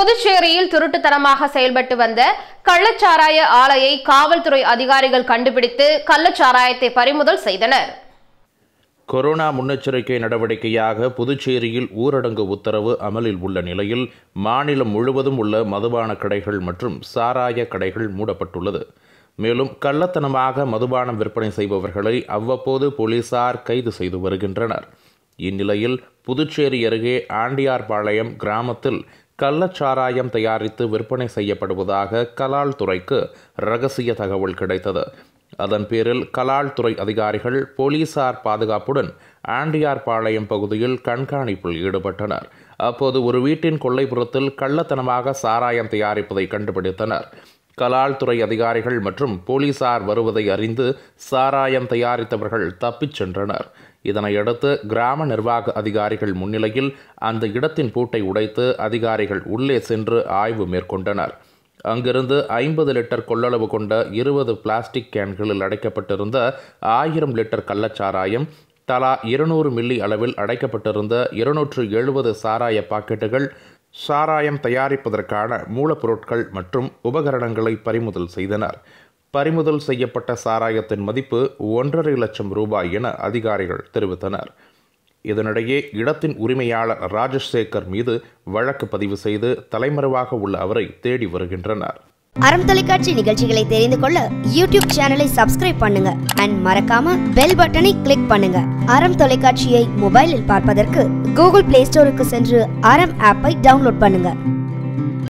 புதுச்சேரியில் திருட்டுத்தனமாக செயல்பட்டு வந்த கள்ளச்சாராய ஆலையை காவல்துறை அதிகாரிகள் கண்டுபிடித்து கள்ளச்சாராயத்தை பறிமுதல் செய்தனர் கொரோனா முன்னெச்சரிக்கை நடவடிக்கையாக புதுச்சேரியில் ஊரடங்கு உத்தரவு அமலில் உள்ள நிலையில் மாநிலம் முழுவதும் உள்ள மதுபான கடைகள் மற்றும் சாராய கடைகள் மூடப்பட்டுள்ளது மேலும் கள்ளத்தனமாக மதுபானம் விற்பனை செய்பவர்களை அவ்வப்போது போலீசார் கைது செய்து வருகின்றனர் இந்நிலையில் புதுச்சேரி அருகே ஆண்டியார்பாளையம் கிராமத்தில் கள்ளச்சாராயம் தயாரித்து விற்பனை செய்யப்படுவதாக கலால் துறைக்கு ரகசிய தகவல் கிடைத்தது அதன் பேரில் கலால் துறை அதிகாரிகள் போலீசார் பாதுகாப்புடன் ஆண்டியார்பாளையம் பகுதியில் கண்காணிப்பில் ஈடுபட்டனர் அப்போது ஒரு வீட்டின் கொள்ளைப்புறத்தில் கள்ளத்தனமாக சாராயம் தயாரிப்பதை கண்டுபிடித்தனர் கலால் துறை அதிகாரிகள் மற்றும் போலீசார் வருவதை அறிந்து சாராயம் தயாரித்தவர்கள் தப்பிச் சென்றனர் இதனையடுத்து கிராம நிர்வாக அதிகாரிகள் முன்னிலையில் அந்த இடத்தின் பூட்டை உடைத்து அதிகாரிகள் உள்ளே சென்று ஆய்வு மேற்கொண்டனர் அங்கிருந்து ஐம்பது லிட்டர் கொள்ளளவு கொண்ட இருபது பிளாஸ்டிக் கேன்களில் அடைக்கப்பட்டிருந்த ஆயிரம் லிட்டர் கள்ளச்சாராயம் தலா இருநூறு மில்லி அளவில் அடைக்கப்பட்டிருந்த இருநூற்று எழுபது சாராய பாக்கெட்டுகள் சாராயம் தயாரிப்பதற்கான மூலப்பொருட்கள் மற்றும் உபகரணங்களை பறிமுதல் செய்தனர் பறிமுதல் செய்யப்பட்ட சாராயத்தின் மதிப்பு ஒன்றரை லட்சம் ரூபாய் என அதிகாரிகள் தெரிவித்தனர் இதனிடையே இடத்தின் உரிமையாளர் ராஜசேகர் மீது வழக்கு பதிவு செய்து தலைமறைவாக உள்ள அவரை தேடி வருகின்றனர் அறம் தொலைக்காட்சி நிகழ்ச்சிகளை தெரிந்து கொள்ள யூடியூப் சேனலை சப்ஸ்கிரைப் பண்ணுங்க அண்ட் மறக்காம பெல் பட்டனை கிளிக் பண்ணுங்க அறம் தொலைக்காட்சியை மொபைலில் பார்ப்பதற்கு கூகுள் பிளே ஸ்டோருக்கு சென்று அறம் ஆப்பை டவுன்லோட் பண்ணுங்க